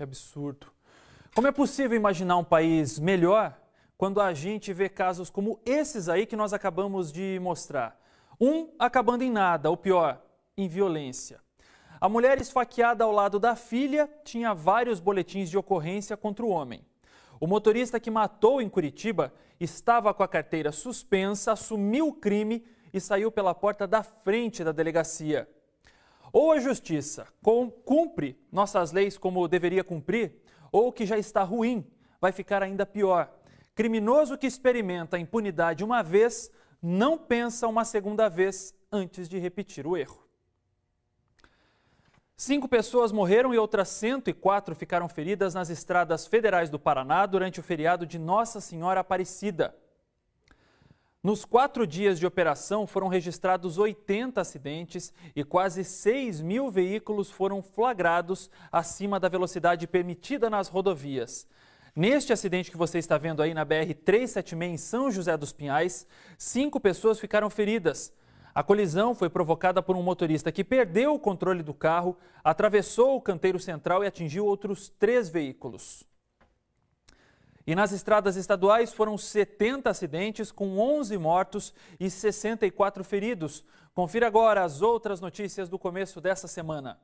Que absurdo. Como é possível imaginar um país melhor quando a gente vê casos como esses aí que nós acabamos de mostrar? Um acabando em nada, ou pior, em violência. A mulher esfaqueada ao lado da filha tinha vários boletins de ocorrência contra o homem. O motorista que matou em Curitiba estava com a carteira suspensa, assumiu o crime e saiu pela porta da frente da delegacia. Ou a justiça cumpre nossas leis como deveria cumprir, ou o que já está ruim vai ficar ainda pior. Criminoso que experimenta a impunidade uma vez não pensa uma segunda vez antes de repetir o erro. Cinco pessoas morreram e outras 104 ficaram feridas nas estradas federais do Paraná durante o feriado de Nossa Senhora Aparecida. Nos quatro dias de operação foram registrados 80 acidentes e quase 6 mil veículos foram flagrados acima da velocidade permitida nas rodovias. Neste acidente que você está vendo aí na BR-376 em São José dos Pinhais, cinco pessoas ficaram feridas. A colisão foi provocada por um motorista que perdeu o controle do carro, atravessou o canteiro central e atingiu outros três veículos. E nas estradas estaduais foram 70 acidentes, com 11 mortos e 64 feridos. Confira agora as outras notícias do começo dessa semana.